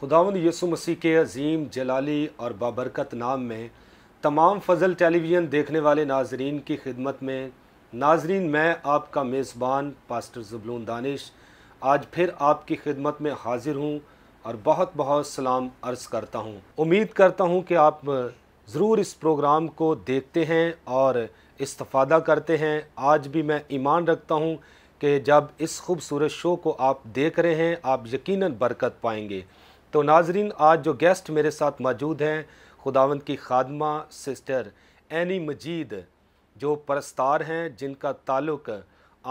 खुदावन यसु मसीह के अजीम जलाली और बाबरकत नाम में तमाम फजल टेलीविज़न देखने वाले नाजरीन की खिदमत में नाजरीन मैं आपका मेज़बान पास्टर जबलून दानिश आज फिर आपकी खिदमत में हाजिर हूँ और बहुत बहुत सलाम अर्ज़ करता हूँ उम्मीद करता हूँ कि आप ज़रूर इस प्रोग्राम को देखते हैं और इस्तफ़ादा करते हैं आज भी मैं ईमान रखता हूँ कि जब इस खूबसूरत शो को आप देख रहे हैं आप यकीनन बरकत पाएंगे तो नाजरीन आज जो गेस्ट मेरे साथ मौजूद हैं खुदावंत की खादमा सिस्टर एनी मजीद जो परस्तार हैं जिनका ताल्लुक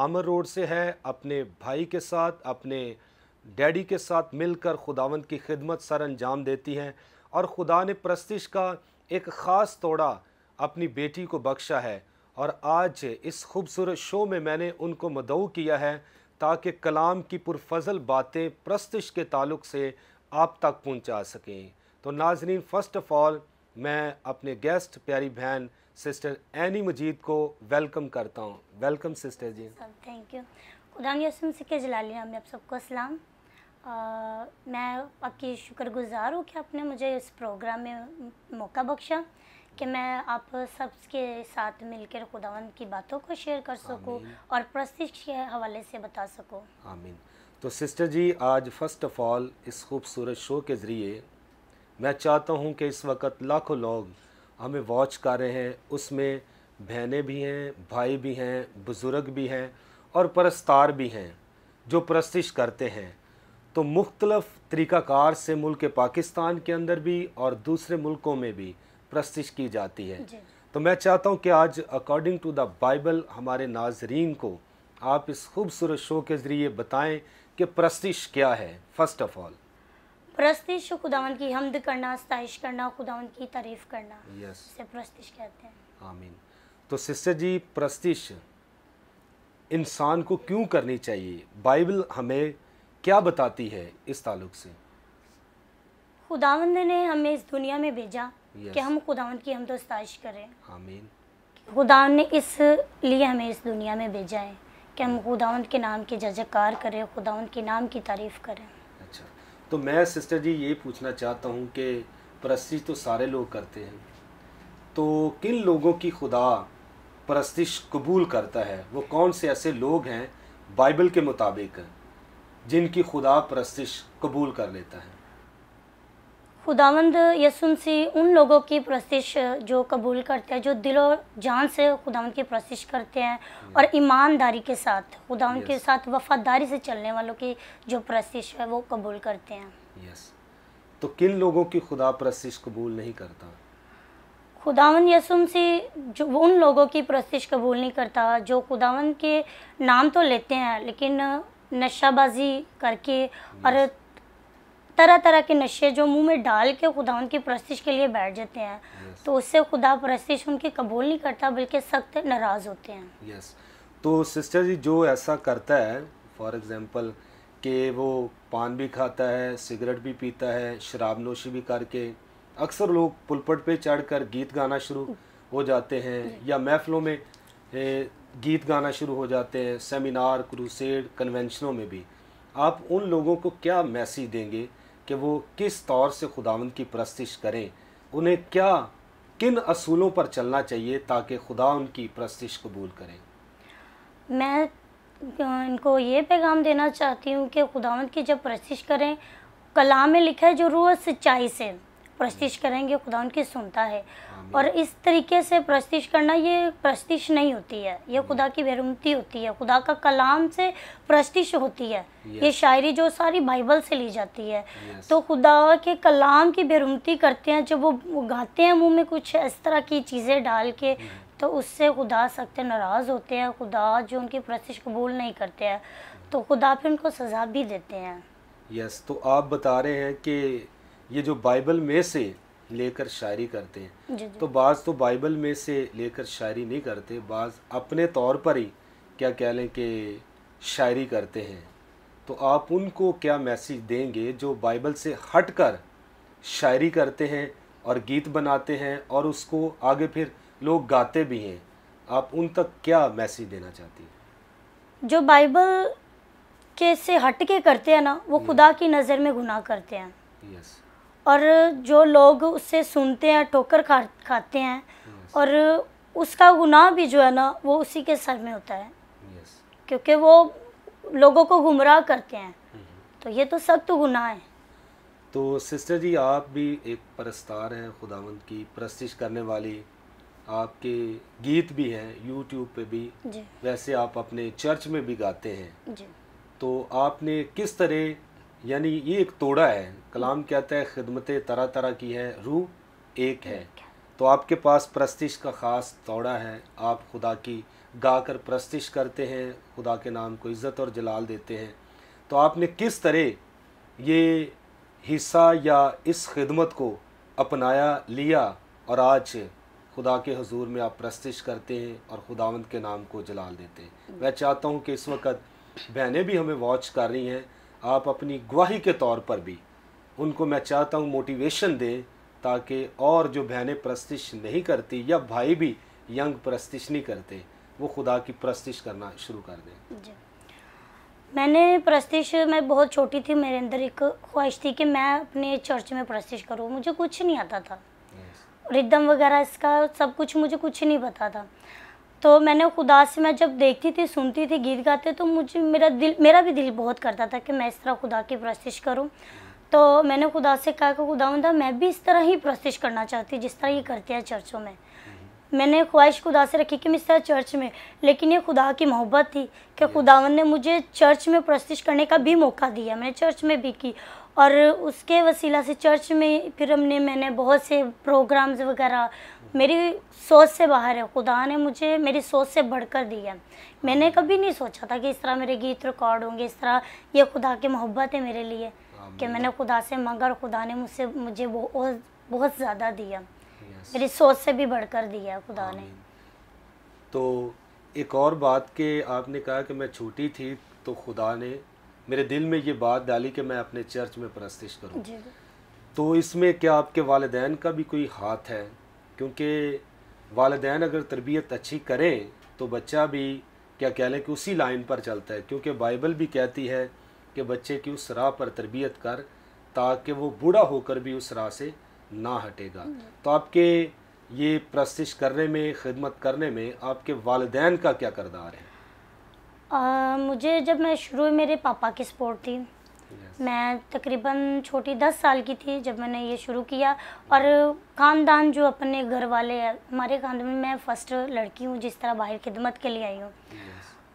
आमर रोड से है अपने भाई के साथ अपने डैडी के साथ मिलकर खुदावंत की खिदमत सर अंजाम देती हैं और खुदा ने प्रस्तिश का एक ख़ास तोड़ा अपनी बेटी को बख्शा है और आज इस खूबसूरत शो में मैंने उनको मदऊ किया है ताकि कलाम की पुरफजल बातें प्रस्तिश के ताल्लुक से आप तक पहुंचा सकें तो नाजरीन फ़र्स्ट ऑफ़ ऑल मैं अपने गेस्ट प्यारी बहन सिस्टर एनी मजीद को वेलकम करता हूं welcome sister ji thank you कुरान यसम सिक्के जलाली में आप सबको असलाम मैं आपकी शुक्रगुजार हूँ कि आपने मुझे इस प्रोग्राम में मौका बख्शा कि मैं आप सब के साथ मिलकर खुदावंद की बातों को शेयर कर सकूं और प्रस्तिश के हवाले से बता सकूँ आमीन तो सिस्टर जी आज फ़र्स्ट ऑफ़ ऑल इस खूबसूरत शो के ज़रिए मैं चाहता हूं कि इस वक्त लाखों लोग हमें वॉच कर रहे हैं उसमें बहनें भी हैं भाई भी हैं बुज़ुर्ग भी हैं और परस्तार भी हैं जो प्रस्तिश करते हैं तो मुख्तलफ़ तरीक़ाकार से मुल्क पाकिस्तान के अंदर भी और दूसरे मुल्कों में भी प्रस्तिश की जाती है तो मैं चाहता हूँ कि आज अकॉर्डिंग टू द बाइबल हमारे नाजरीन को आप इस खूबसूरत शो के ज़रिए बताएं कि प्रस्तिश क्या है फर्स्ट ऑफ ऑल प्रस्तिश खुदावन की हमद करना स्ताइश करना खुदावन की तारीफ करना yes. इसे प्रस्तिश कहते हैं आमीन तो सिस्टर जी प्रस्तिश इंसान को क्यों करनी चाहिए बाइबल हमें क्या बताती है इस ताल्लुक से खुदावंद ने हमें इस दुनिया में भेजा yes. कि हम खुदावंद की स्ताइश करें आमीन खुदा ने इस लिए हमें इस दुनिया में भेजा है कि हम खुदावंद के नाम के जजकार करें खुदावंद के नाम की तारीफ़ करें अच्छा तो मैं सिस्टर जी ये पूछना चाहता हूँ कि परस्तिश तो सारे लोग करते हैं तो किन लोगों की खुदा परस्तिश कबूल करता है वो कौन से ऐसे लोग हैं बाइबल के मुताबिक जिनकी खुदा परस्तिश कबूल कर लेता है खुदावंद यसुन उन लोगों की प्रस्तिश जो कबूल करते हैं जो दिलो जान से खुदावंद की प्रस्तिश करते हैं और ईमानदारी के साथ खुदावंद के साथ वफादारी से चलने वालों की जो प्रस्तिश है वो कबूल करते हैं यस तो किन लोगों की खुदा प्रस्तिश कबूल नहीं करता खुदावन यसुम से जो उन लोगों की प्रस्तिश कबूल नहीं करता जो खुदावन के नाम तो लेते हैं लेकिन नशाबाजी करके और तरह तरह के नशे जो मुंह में डाल के खुदा उनकी प्रस्तिश के लिए बैठ जाते हैं yes. तो उससे खुदा प्रस्तिश उनकी कबूल नहीं करता बल्कि सख्त नाराज़ होते हैं यस yes. तो सिस्टर जी जो ऐसा करता है फॉर एग्ज़ाम्पल कि वो पान भी खाता है सिगरेट भी पीता है शराब नोशी भी करके अक्सर लोग पुलपट पे चढ़कर गीत गाना शुरू हो जाते हैं या महफलों में गीत गाना शुरू हो जाते हैं सेमिनार क्रूसेड कन्वेंशनों में भी आप उन लोगों को क्या मैसेज देंगे कि वो किस तौर से खुदावंद की प्रस्तिश करें उन्हें क्या किन असूलों पर चलना चाहिए ताकि खुदा उनकी प्रस्तिश कबूल करें मैं इनको ये पैगाम देना चाहती हूँ कि खुदावंद की जब प्रस्तिश करें कलाम में लिखा है जो रूह सच्चाई से प्रस्तिश करेंगे खुदा उनकी सुनता है और इस तरीके से प्रस्तिश करना ये प्रस्तिश नहीं होती है ये खुदा की बेरुमती होती है खुदा का कलाम से प्रस्तिश होती है ये शायरी जो सारी बाइबल से ली जाती है तो खुदा के कलाम की बेरुमती करते हैं जब वो गाते हैं मुंह में कुछ इस तरह की चीज़ें डाल के hmm। तो उससे खुदा सख्त नाराज़ होते हैं खुदा जो उनकी प्रस्तिश कबूल नहीं करते हैं तो खुदा फिर उनको सज़ा भी देते हैं यस तो आप बता रहे हैं कि ये जो बाइबल में से लेकर शायरी करते हैं जी जी। तो बाज़ तो बाइबल में से लेकर शायरी नहीं करते बाज़ अपने तौर पर ही क्या कह लें कि शायरी करते हैं तो आप उनको क्या मैसेज देंगे जो बाइबल से हट कर शायरी करते हैं और गीत बनाते हैं और उसको आगे फिर लोग गाते भी हैं आप उन तक क्या मैसेज देना चाहती हैं जो बाइबल के से हट के करते हैं ना वो हम्म। खुदा की नज़र में गुनाह करते हैं यस yes. और जो लोग उससे सुनते हैं ठोकर खा खाते हैं और उसका गुनाह भी जो है ना वो उसी के सर में होता है क्योंकि वो लोगों को गुमराह करते हैं mm-hmm. तो ये तो सख्त गुनाह है तो सिस्टर जी आप भी एक परस्तार हैं खुदावंद की प्रस्तिश करने वाली आपके गीत भी हैं यूट्यूब पे भी वैसे आप अपने चर्च में भी गाते हैं तो आपने किस तरह यानी ये एक तोड़ा है कलाम कहता है खिदमतें तरह तरह की हैं रूह एक है तो आपके पास प्रस्तिश का ख़ास तोड़ा है आप खुदा की गा कर प्रस्तिश करते हैं खुदा के नाम को इज़्ज़त और जलाल देते हैं तो आपने किस तरह ये हिस्सा या इस खिदमत को अपनाया लिया और आज खुदा के हजूर में आप प्रस्तिश करते हैं और खुदावंद के नाम को जलाल देते हैं मैं चाहता हूँ कि इस वक्त बहनें भी हमें वॉच कर रही हैं आप अपनी गवाही के तौर पर भी उनको मैं चाहता हूँ मोटिवेशन दें ताकि और जो बहनें प्रस्तिश नहीं करती या भाई भी यंग प्रस्तिश नहीं करते वो खुदा की प्रस्तिश करना शुरू कर दें मैंने प्रस्तिश मैं बहुत छोटी थी मेरे अंदर एक ख्वाहिश थी कि मैं अपने चर्च में प्रस्तिश करूँ मुझे कुछ नहीं आता था रिदम वगैरह इसका सब कुछ मुझे कुछ नहीं पता था तो मैंने खुदा से मैं जब देखती थी सुनती थी गीत गाते तो मुझे मेरा दिल मेरा भी दिल बहुत करता था कि मैं इस तरह खुदा की प्रस्तिश करूँ तो मैंने खुदा से कहा कि खुदा मंदा मैं भी इस तरह ही प्रस्तिश करना चाहती जिस तरह ये करते हैं चर्चों में मैंने ख्वाहिश खुदा से रखी कि मैं इस तरह चर्च में लेकिन ये खुदा की मोहब्बत थी कि खुदावन ने मुझे चर्च में प्रस्तिश करने का भी मौका दिया मैंने चर्च में भी की और उसके वसीला से चर्च में फिर हमने मैंने बहुत से प्रोग्राम्स वगैरह मेरी सोच से बाहर है खुदा ने मुझे मेरी सोच से बढ़कर दिया मैंने कभी नहीं सोचा था कि इस तरह मेरे गीत रिकॉर्ड होंगे इस तरह ये खुदा की मोहब्बत है मेरे लिए कि मैंने खुदा से मांगा खुदा ने मुझसे मुझे बहुत बहुत ज़्यादा दिया मेरी सोच से भी बढ़कर दिया खुदा ने तो एक और बात के आपने कहा कि मैं छोटी थी तो खुदा ने मेरे दिल में ये बात डाली कि मैं अपने चर्च में प्रस्तिश करूँ तो इसमें क्या आपके वालदेन का भी कोई हाथ है क्योंकि वालदेन अगर तरबियत अच्छी करें तो बच्चा भी क्या कह लें कि उसी लाइन पर चलता है क्योंकि बाइबल भी कहती है कि बच्चे की उस राह पर तरबियत कर ताकि वो बूढ़ा होकर भी उस राह से ना हटेगा हम्म। तो आपके ये प्रस्तिश करने में खिदमत करने में आपके वालदान का क्या करदार है आ, मुझे जब मैं शुरू मेरे पापा की सपोर्ट थी मैं तकरीबन छोटी दस साल की थी जब मैंने ये शुरू किया और ख़ानदान जो अपने घर वाले हमारे ख़ानदान में मैं फ़र्स्ट लड़की हूँ जिस तरह बाहर खिदमत के लिए आई हूँ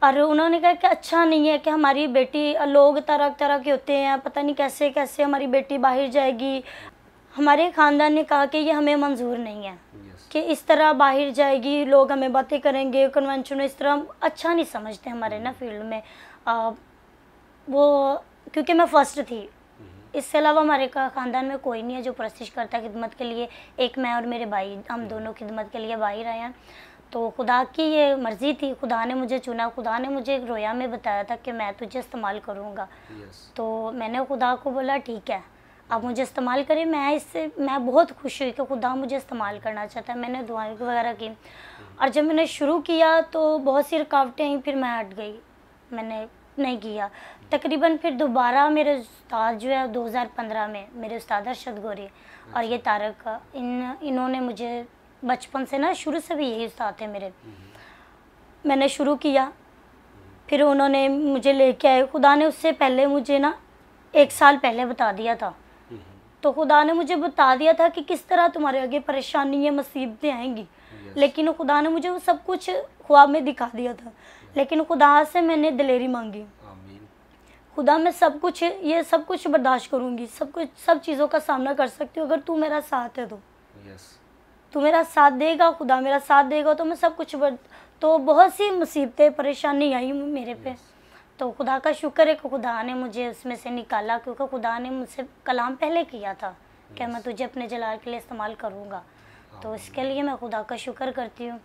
और उन्होंने कहा कि अच्छा नहीं है कि हमारी बेटी लोग तरह तरह के होते हैं पता नहीं कैसे कैसे हमारी बेटी बाहर जाएगी हमारे ख़ानदान ने कहा कि ये हमें मंजूर नहीं है कि इस तरह बाहर जाएगी लोग हमें बातें करेंगे कन्वेंशन इस तरह अच्छा नहीं समझते हमारे ना फील्ड hmm. में आ, वो क्योंकि मैं फर्स्ट थी हम्म। इससे अलावा हमारे ख़ानदान में कोई नहीं है जो प्रस्तिश करता खिदमत के लिए एक मैं और मेरे भाई हम हम्म। दोनों खिदमत के लिए भाई रहे हैं तो खुदा की ये मर्ज़ी थी खुदा ने मुझे चुना खुदा ने मुझे एक रोया में बताया था कि मैं तुझे इस्तेमाल करूँगा yes. तो मैंने खुदा को बोला ठीक है आप हम्म। मुझे इस्तेमाल करें मैं इससे मैं बहुत खुश हुई कि खुदा मुझे इस्तेमाल करना चाहता है मैंने दुआएं वगैरह की और जब मैंने शुरू किया तो बहुत सी रुकावटें आई फिर मैं हट गई मैंने नहीं किया तकरीबन फिर दोबारा मेरे उस्ताद जो है 2015 में मेरे उस्ताद अरशद गोरी और ये अच्छा। तारक इन इन्होंने मुझे बचपन से ना शुरू से भी यही उस्ताद थे मेरे हम्म। मैंने शुरू किया फिर उन्होंने मुझे लेके आए खुदा ने उससे पहले मुझे ना एक साल पहले बता दिया था हम्म। तो खुदा ने मुझे बता दिया था कि किस तरह तुम्हारे आगे परेशानी मुसीबतें आएंगी लेकिन खुदा ने मुझे वो सब कुछ ख्वाब में दिखा दिया था लेकिन खुदा से मैंने दिलेरी मांगी खुदा मैं सब कुछ ये सब कुछ बर्दाश्त करूँगी सब कुछ सब चीज़ों का सामना कर सकती हूँ अगर तू मेरा साथ है तो yes. तू मेरा साथ देगा खुदा मेरा साथ देगा तो मैं सब कुछ बर... तो बहुत सी मुसीबतें परेशानी आई मेरे yes. पे तो खुदा का शुक्र है कि खुदा ने मुझे उसमें से निकाला क्योंकि खुदा ने मुझसे कलाम पहले किया था yes. कि मैं तुझे अपने जलाल के लिए इस्तेमाल करूँगा तो इसके लिए मैं खुदा का शुक्र करती हूँ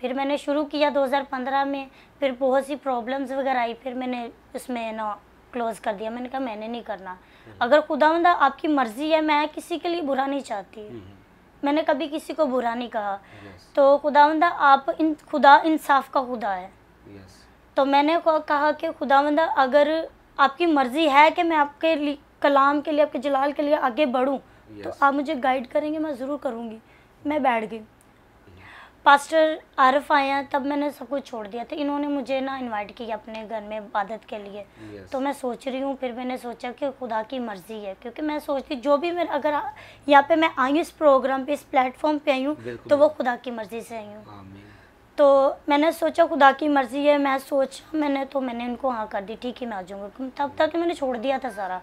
फिर मैंने शुरू किया 2015 में फिर बहुत सी प्रॉब्लम्स वगैरह आई फिर मैंने उसमें ना क्लोज़ कर दिया मैंने कहा मैंने नहीं करना हम्म। अगर खुदावंदा आपकी मर्ज़ी है मैं किसी के लिए बुरा नहीं चाहती हम्म, हम्म। मैंने कभी किसी को बुरा नहीं कहा तो खुदावंदा आप इन खुदा इंसाफ का खुदा है तो मैंने कहा कि खुदावंदा अगर आपकी मर्ज़ी है कि मैं आपके कलाम के लिए आपके जलाल के लिए आगे बढ़ूँ तो आप मुझे गाइड करेंगे मैं ज़रूर करूँगी मैं बैठ गई पास्टर आरफ आए हैं तब मैंने सब कुछ छोड़ दिया था इन्होंने मुझे ना इनवाइट किया अपने घर में इबादत के लिए yes. तो मैं सोच रही हूँ फिर मैंने सोचा कि खुदा की मर्ज़ी है क्योंकि मैं सोचती जो भी मेरा अगर यहाँ पे मैं आई हूँ इस प्रोग्राम पे इस प्लेटफॉर्म पे आई हूँ तो वो खुदा की मर्ज़ी से आई हूँ तो मैंने सोचा खुदा की मर्ज़ी है मैं सोचा मैंने तो मैंने उनको हाँ कर दी ठीक है मैं आ जाऊँगा तब तक मैंने छोड़ दिया था सारा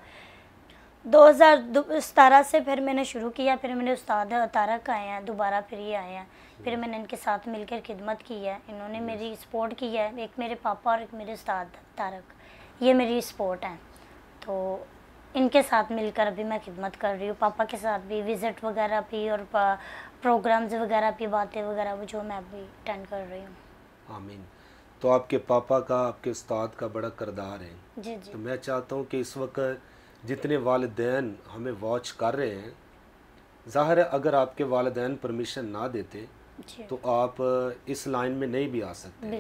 2017 से फिर मैंने शुरू किया फिर मेरे उस्ताद तारक आए हैं दोबारा फिर ये आए हैं फिर मैंने इनके साथ मिलकर खिदमत की है इन्होंने मेरी सपोर्ट की है एक मेरे पापा और एक मेरे उस्ताद तारक ये मेरी सपोर्ट है तो इनके साथ मिलकर अभी मैं खिदमत कर रही हूँ पापा के साथ भी विज़िट वगैरह भी और प्रोग्राम्स वगैरह भी बातें वगैरह जो मैं अभी अटेंड कर रही हूँ आमीन तो आपके पापा का आपके उस्ताद का बड़ा करदार है जी जी तो मैं चाहता हूँ कि इस वक्त जितने वालदेन हमें वॉच कर रहे हैं ज़ाहिर है अगर आपके वालदेन परमिशन ना देते तो आप इस लाइन में नहीं भी आ सकते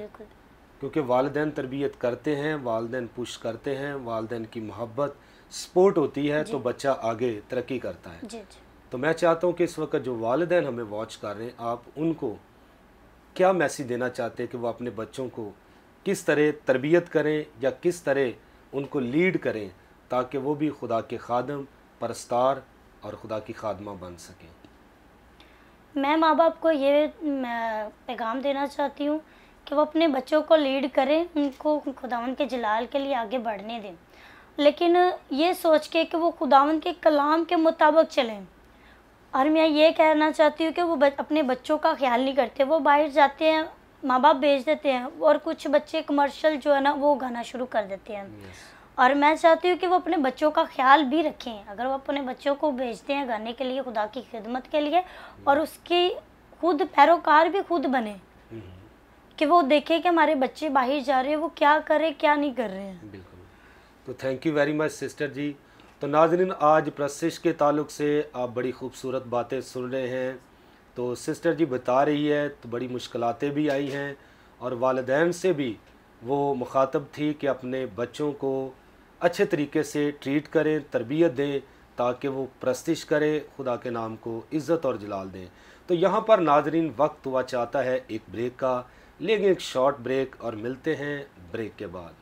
क्योंकि वालदे तरबियत करते हैं वालदे पुश करते हैं वालदे की मोहब्बत सपोर्ट होती है तो बच्चा आगे तरक्की करता है तो मैं चाहता हूँ कि इस वक्त जो वालदे हमें वॉच कर रहे हैं आप उनको क्या मैसेज देना चाहते हैं कि वो अपने बच्चों को किस तरह तरबियत करें या किस तरह उनको लीड करें ताकि वो भी खुदा के खादम परस्तार और खुदा की खादमा बन सकें मैं माँ बाप को ये पैगाम देना चाहती हूँ कि वो अपने बच्चों को लीड करें उनको खुदावन के जलाल के लिए आगे बढ़ने दें लेकिन ये सोच के कि वो खुदावन के कलाम के मुताबिक चलें और मैं ये कहना चाहती हूँ कि वो अपने बच्चों का ख्याल नहीं करते वो बाहर जाते हैं माँ बाप भेज देते हैं और कुछ बच्चे कमर्शियल जो है ना वो गाना शुरू कर देते हैं yes. और मैं चाहती हूँ कि वो अपने बच्चों का ख्याल भी रखें अगर वो अपने बच्चों को भेजते हैं गाने के लिए खुदा की खिदमत के लिए और उसकी खुद पैरोकार भी खुद बने हम्म। कि वो देखे कि हमारे बच्चे बाहर जा रहे हैं वो क्या करे क्या नहीं कर रहे हैं बिल्कुल तो thank you very much sister ji तो नाजरीन आज प्रशिश के ताल्लुक से आप बड़ी खूबसूरत बातें सुन रहे हैं तो सिस्टर जी बता रही है तो बड़ी मुश्किलें भी आई हैं और वालदेन से भी वो मुखातब थी कि अपने बच्चों को अच्छे तरीके से ट्रीट करें तरबियत दें ताकि वो प्रस्तिश करें खुदा के नाम को इज़्ज़त और जलाल दें तो यहाँ पर नाजरीन वक्त हुआ चाहता है एक ब्रेक का लेकिन एक शॉर्ट ब्रेक और मिलते हैं ब्रेक के बाद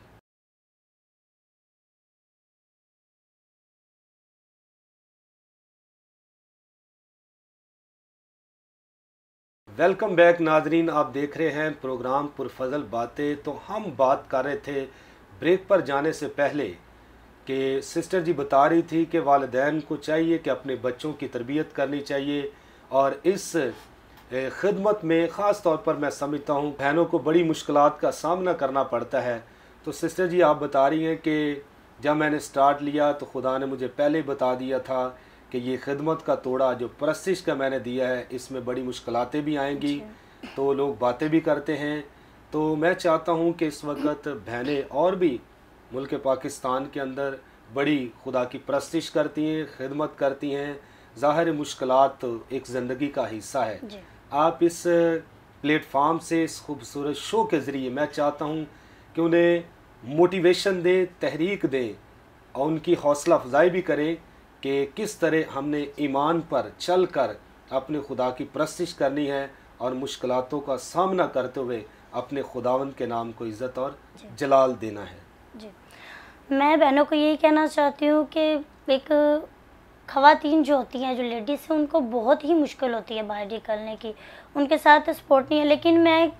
वेलकम बैक नाजरीन आप देख रहे हैं प्रोग्राम पुरफजल बातें तो हम बात कर रहे थे ब्रेक पर जाने से पहले कि सिस्टर जी बता रही थी कि वालदेन को चाहिए कि अपने बच्चों की तरबियत करनी चाहिए और इस खिदमत में ख़ास तौर पर मैं समझता हूँ बहनों को बड़ी मुश्किल का सामना करना पड़ता है तो सिस्टर जी आप बता रही हैं कि जब मैंने स्टार्ट लिया तो खुदा ने मुझे पहले बता दिया था कि ये खिदमत का तोड़ा जो प्रस्तिश का मैंने दिया है इसमें बड़ी मुश्किलें भी आएंगी अच्छा। तो लोग बातें भी करते हैं तो मैं चाहता हूँ कि इस वक्त बहनें और भी मुल्क पाकिस्तान के अंदर बड़ी खुदा की प्रस्तिश करती हैं खिदमत करती हैं ज़ाहिर मुश्किल एक ज़िंदगी का हिस्सा है आप इस प्लेटफार्म से इस खूबसूरत शो के ज़रिए मैं चाहता हूँ कि उन्हें मोटिवेशन दें तहरीक दें और उनकी हौसला अफजाई भी करें कि किस तरह हमने ईमान पर चल कर अपने खुदा की प्रस्तिश करनी है और मुश्किलों का सामना करते हुए अपने खुदावंद के नाम को इज़्ज़त और जलाल देना है जी मैं बहनों को यही कहना चाहती हूँ कि एक खातन जो होती हैं जो लेडीज़ हैं उनको बहुत ही मुश्किल होती है बाहर निकलने की उनके साथ सपोर्ट नहीं है लेकिन मैं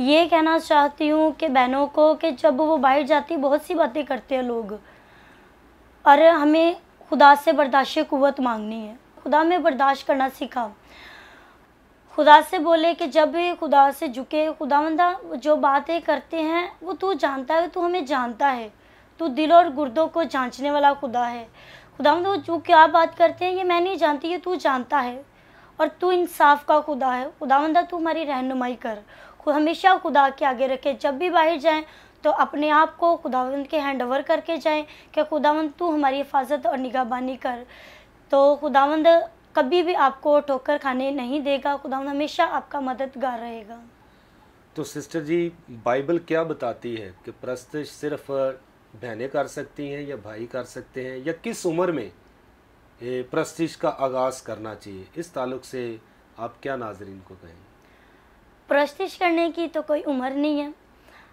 ये कहना चाहती हूँ कि बहनों को कि जब वो बाहर जाती बहुत सी बातें करते हैं लोग और हमें खुदा से बर्दाश्त क़ुत मांगनी है खुदा में बर्दाश्त करना सीखा खुदा से बोले कि जब भी खुदा से झुके खुदा मंदा जो बातें करते हैं वो तू जानता है तू हमें जानता है तू दिल और गुर्दों को जांचने वाला खुदा है खुदा मंदा जो क्या बात करते हैं ये मैं नहीं जानती ये तू जानता है और तू इंसाफ का खुदा है खुदा मंदा तू हमारी रहनुमाई कर हमेशा खुदा के आगे रखे जब भी बाहर जाएँ तो अपने आप को खुदावंद के हैंड ओवर करके जाएँ कि खुदावंद तू हमारी हिफाजत और निगाहबानी कर तो खुदावंद कभी भी आपको ठोकर खाने नहीं देगा खुदा हमेशा आपका मददगार रहेगा तो सिस्टर जी बाइबल क्या बताती है कि प्रस्तश सिर्फ बहने कर सकती हैं या भाई कर सकते हैं या किस उम्र में प्रस्तिश का आगाज़ करना चाहिए इस ताल्लुक से आप क्या नाजरीन को कहेंगे प्रस्तिश करने की तो कोई उम्र नहीं है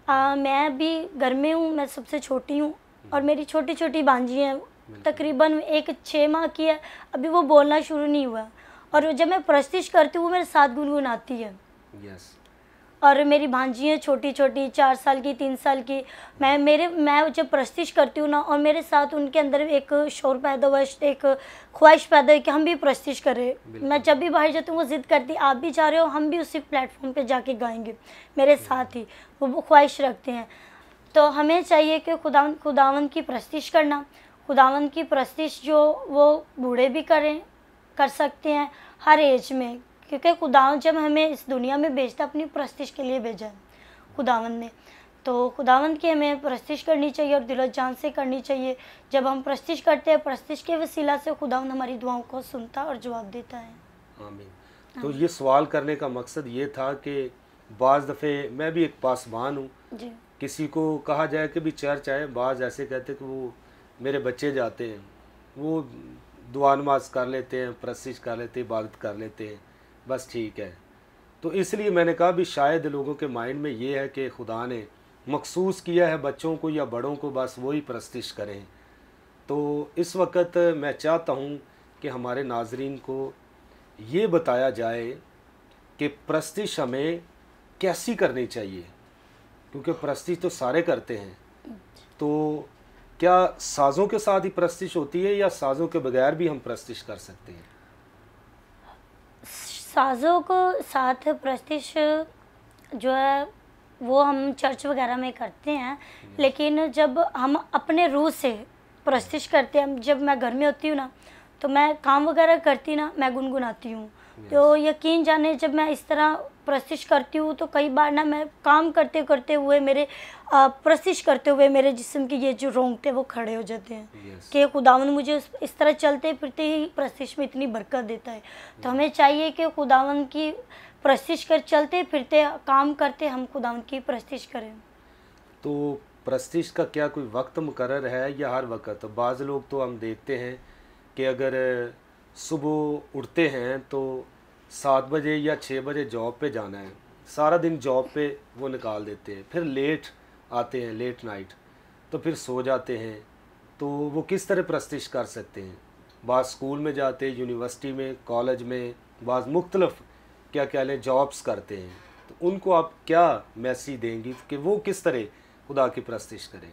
आ, मैं भी घर में हूँ मैं सबसे छोटी हूँ हम्म। और मेरी छोटी छोटी बांझी हैं तकरीबन एक छः माह की है अभी वो बोलना शुरू नहीं हुआ और जब मैं प्रस्तिश करती हूँ वो मेरे साथ गुनगुन आती है yes. और मेरी भांजी हैं छोटी छोटी चार साल की तीन साल की मैं मेरे मैं जब प्रस्तिश करती हूँ ना और मेरे साथ उनके अंदर एक शोर पैदा हुआ एक ख्वाहिश पैदा हुई कि हम भी प्रस्तिश करें मैं जब भी बाहर जाती हूँ वो ज़िद करती आप भी जा रहे हो हम भी उसी प्लेटफॉर्म पे जाके गाएंगे मेरे साथ ही वो ख्वाहिश रखते हैं तो हमें चाहिए कि खुदा खुदावन की प्रस्तिश करना खुदावंद की प्रस्तिश जो वो बूढ़े भी करें कर सकते हैं हर एज में क्योंकि खुदावंद जब हमें इस दुनिया में भेजता अपनी प्रस्तिश के लिए भेजा खुदावंद खुदावन ने तो खुदावंद की हमें प्रस्तिश करनी चाहिए और दिलो जान से करनी चाहिए जब हम प्रस्तिश करते हैं प्रस्तिश के वसीला से खुदावंद हमारी दुआओं को सुनता और जवाब देता है आमीन हाँ। तो ये सवाल करने का मकसद ये था कि बाज़ दफ़े मैं भी एक पासवान हूँ किसी को कहा जाए कि भी चर्च आए बाज़ ऐसे कहते कि वो मेरे बच्चे जाते हैं वो दुआ नमाज कर लेते हैं प्रस्तिश कर लेते हैं इबादत कर लेते हैं बस ठीक है तो इसलिए मैंने कहा भी शायद लोगों के माइंड में ये है कि खुदा ने मखसूस किया है बच्चों को या बड़ों को बस वही प्रस्तिश करें तो इस वक्त मैं चाहता हूँ कि हमारे नाजरीन को ये बताया जाए कि प्रस्तिश हमें कैसी करनी चाहिए क्योंकि प्रस्तिश तो सारे करते हैं तो क्या साजों के साथ ही प्रस्तिश होती है या साजों के बगैर भी हम प्रस्तिश कर सकते हैं साजों को साथ प्रस्तिश जो है वो हम चर्च वगैरह में करते हैं हम्म। लेकिन जब हम अपने रूह से प्रस्तिश करते हैं जब मैं घर में होती हूँ ना तो मैं काम वगैरह करती ना मैं गुनगुनाती हूँ तो यकीन जाने जब मैं इस तरह प्रस्तिश करती हूँ तो कई बार ना मैं काम करते करते हुए मेरे प्रशिश करते हुए मेरे जिसम के ये जो रोंगटे वो खड़े हो जाते हैं कि खुदावन मुझे इस तरह चलते फिरते ही प्रशिश में इतनी बरकत देता है तो हमें चाहिए कि खुदावन की प्रस्तिश कर चलते फिरते काम करते हम खुदावन की प्रस्तिश करें तो प्रस्तिश का क्या कोई वक्त मुकर है या हर वक्त बाज़ लोग तो हम देखते हैं कि अगर सुबह उठते हैं तो सात बजे या छः बजे जॉब पे जाना है सारा दिन जॉब पे वो निकाल देते हैं फिर लेट आते हैं लेट नाइट तो फिर सो जाते हैं तो वो किस तरह प्रस्तिश कर सकते हैं बाद स्कूल में जाते हैं यूनिवर्सिटी में कॉलेज में बाद मुख्तलफ क्या कह लें जॉब्स करते हैं तो उनको आप क्या मैसेज देंगी कि वो किस तरह खुदा की प्रस्तिश करें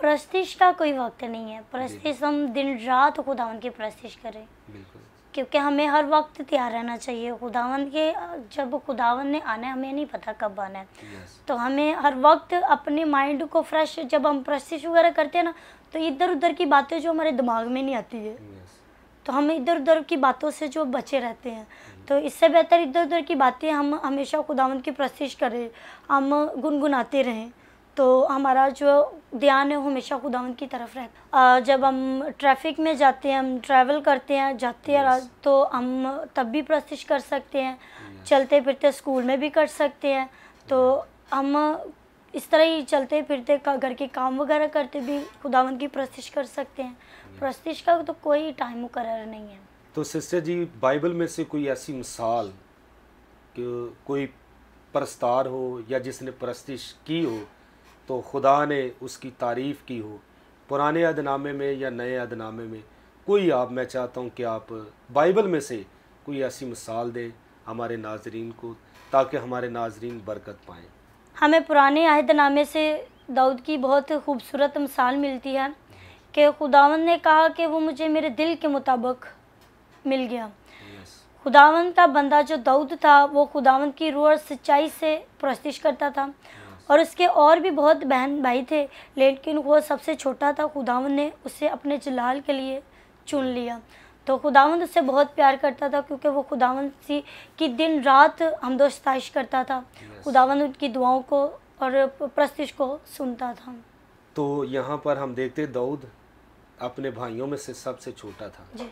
प्रस्तिश का कोई वक्त नहीं है प्रस्तिश हम दिन रात खुदा उनकी प्रस्तिश करें बिल्कुल क्योंकि हमें हर वक्त तैयार रहना चाहिए खुदावन के जब खुदावन ने आना है हमें नहीं पता कब आना है yes. तो हमें हर वक्त अपने माइंड को फ्रेश जब हम प्रैक्टिस वगैरह करते हैं ना तो इधर उधर की बातें जो हमारे दिमाग में नहीं आती है yes. तो हम इधर उधर की बातों से जो बचे रहते हैं hmm. तो इससे बेहतर इधर उधर की बातें हम हमेशा खुदावन की प्रस्तिश करें हम गुनगुनाते रहें तो हमारा जो ध्यान है हमेशा खुदा की तरफ रहता जब हम ट्रैफिक में जाते हैं हम ट्रैवल करते हैं जाते yes. हैं तो हम तब भी प्रस्तिश कर सकते हैं yes. चलते फिरते स्कूल में भी कर सकते हैं तो हम इस तरह ही चलते फिरते घर के काम वगैरह करते भी खुदावन की प्रस्तिश कर सकते हैं yes. प्रस्तिश का तो कोई टाइम मुकर नहीं है तो सिस्टर जी बाइबल में से कोई ऐसी मिसाल कि कोई प्रस्तार हो या जिसने परस्तिश की हो तो खुदा ने उसकी तारीफ़ की हो पुराने अदनामे में या नए अदनामे में कोई आप मैं चाहता हूँ कि आप बाइबल में से कोई ऐसी मिसाल दें हमारे नाजरीन को ताकि हमारे नाजरीन बरकत पाएँ हमें पुराने अहदनामे से दाऊद की बहुत खूबसूरत मिसाल मिलती है कि खुदावन ने कहा कि वो मुझे मेरे दिल के मुताबिक मिल गया yes. खुदावन का बंदा जो दाऊद था वो खुदावन की रूह और सच्चाई से प्रस्तिश करता था और उसके और भी बहुत बहन भाई थे लेकिन वो सबसे छोटा था खुदावन ने उसे अपने जलाल के लिए चुन लिया तो खुदावंद उससे बहुत प्यार करता था क्योंकि वो खुदावंद सी की दिन रात हमदोस्ताइश करता था yes. खुदावंद उनकी दुआओं को और प्रस्तिश को सुनता था तो यहाँ पर हम देखते दाऊद अपने भाइयों में से सबसे छोटा था जी।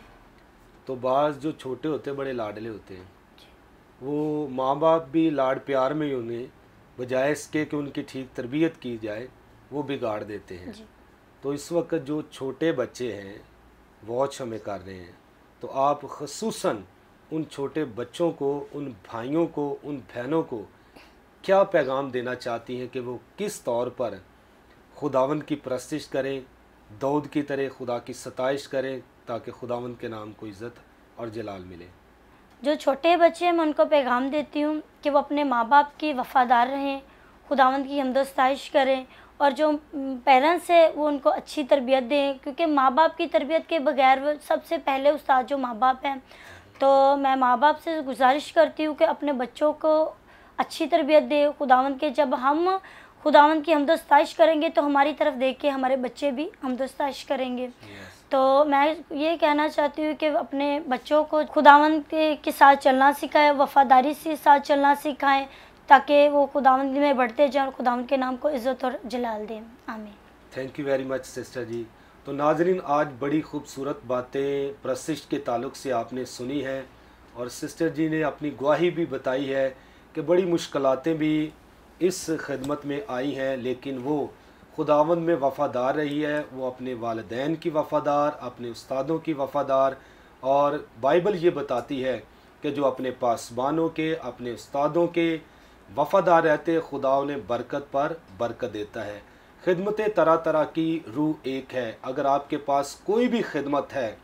तो बाज जो छोटे होते बड़े लाडले होते हैं वो माँ बाप भी लाड प्यार में ही उन्हें बजाय इसके कि उनकी ठीक तरबियत की जाए वो बिगाड़ देते हैं तो इस वक्त जो छोटे बच्चे हैं वॉच हमें कर रहे हैं तो आप खसूस उन छोटे बच्चों को उन भाइयों को उन बहनों को क्या पैगाम देना चाहती हैं कि वो किस तौर पर खुदावन की प्रस्तिश करें दौद की तरह खुदा की सताइश करें ताकि खुदावन के नाम को इज़्ज़त और जलाल मिले जो छोटे बच्चे हैं मैं उनको पैगाम देती हूँ कि वो अपने माँ बाप की वफ़ादार रहें खुदावंद की हमदोस्ताइश करें और जो पेरेंट्स है वो उनको अच्छी तरबियत दें क्योंकि माँ बाप की तरबियत के बगैर वो सबसे पहले उस्ताद जो माँ बाप हैं तो मैं माँ बाप से गुजारिश करती हूँ कि अपने बच्चों को अच्छी तरबियत दें खुदावंद के जब हम खुदावन की हमदोस्ताइश करेंगे तो हमारी तरफ देख के हमारे बच्चे भी हमदोस्ताइश करेंगे तो मैं ये कहना चाहती हूँ कि अपने बच्चों को खुदावन के, के साथ चलना सिखाएं वफादारी से साथ चलना सिखाएं ताकि वो खुदावन में बढ़ते जाएं और खुदावन के नाम को इज़्ज़त और जलाल दें आमीन thank you very much sister ji तो नाजरीन आज बड़ी खूबसूरत बातें प्रशिष्ट के ताल्लुक से आपने सुनी है और सिस्टर जी ने अपनी गवाही भी बताई है कि बड़ी मुश्किलें भी इस खदमत में आई हैं लेकिन वो खुदावन में वफ़ादार रही है वो अपने वालदेन की वफ़ादार अपने उस्तादों की वफ़ादार और बाइबल ये बताती है कि जो अपने पासबानों के अपने उस्तादों के वफ़ादार रहते खुदा उन्हें बरकत पर बरकत देता है खिदमत तरह तरह की रूह एक है अगर आपके पास कोई भी खिदमत है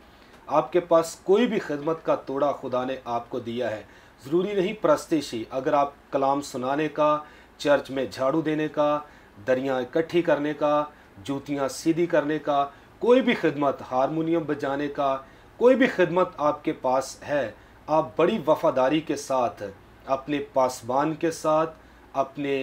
आपके पास कोई भी खिदमत का तोड़ा खुदा ने आपको दिया है ज़रूरी नहीं प्रस्तिश ही अगर आप कलाम सुनाने का चर्च में झाड़ू देने का दरियाँ इकट्ठी करने का जूतियाँ सीधी करने का कोई भी खिदमत हारमोनियम बजाने का कोई भी खिदमत आपके पास है आप बड़ी वफादारी के साथ अपने पासबान के साथ अपने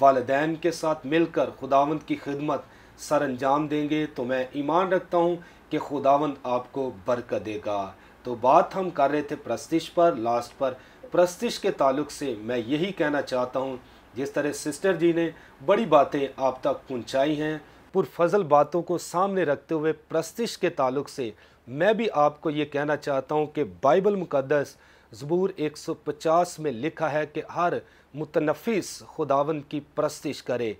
वालदेन के साथ मिलकर खुदावंद की खिदमत सर अंजाम देंगे तो मैं ईमान रखता हूँ कि खुदावंद आपको बरकत देगा तो बात हम कर रहे थे प्रस्तिश पर लास्ट पर प्रस्तिश के ताल्लुक से मैं यही कहना चाहता हूँ जिस तरह सिस्टर जी ने बड़ी बातें आप तक पहुँचाई हैं पुरफजल बातों को सामने रखते हुए प्रस्तिश के ताल्लुक से मैं भी आपको ये कहना चाहता हूँ कि बाइबल मुक़दस ज़बूर 150 में लिखा है कि हर मुतनफिस खुदावंद की प्रस्तिश करे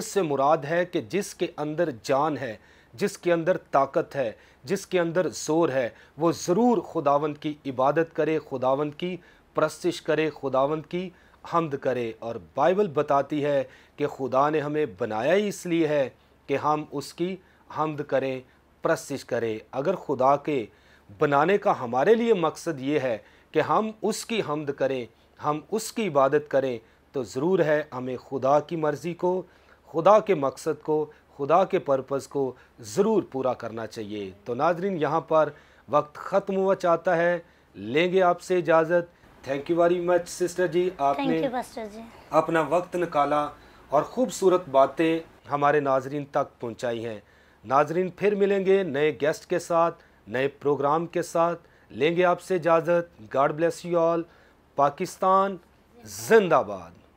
इससे मुराद है कि जिसके अंदर जान है जिसके अंदर ताकत है जिसके अंदर ज़ोर है वो ज़रूर खुदावंद की इबादत करे खुदावंद की प्रस्तिश करे खुदावंद की हमद करें और बाइबल बताती है कि खुदा ने हमें बनाया ही इसलिए है कि हम उसकी हमद करें प्रस्तिश करें अगर खुदा के बनाने का हमारे लिए मकसद ये है कि हम उसकी हमद करें हम उसकी इबादत करें तो ज़रूर है हमें खुदा की मर्ज़ी को खुदा के मकसद को खुदा के पर्पज़ को ज़रूर पूरा करना चाहिए तो नाजरीन यहाँ पर वक्त ख़त्म हुआ चाहता है लेंगे आपसे इजाज़त thank you very much sister ji आपने अपना वक्त निकाला और खूबसूरत बातें हमारे नाजरीन तक पहुंचाई हैं नाजरीन फिर मिलेंगे नए गेस्ट के साथ नए प्रोग्राम के साथ लेंगे आपसे इजाज़त God bless you all Pakistan जिंदाबाद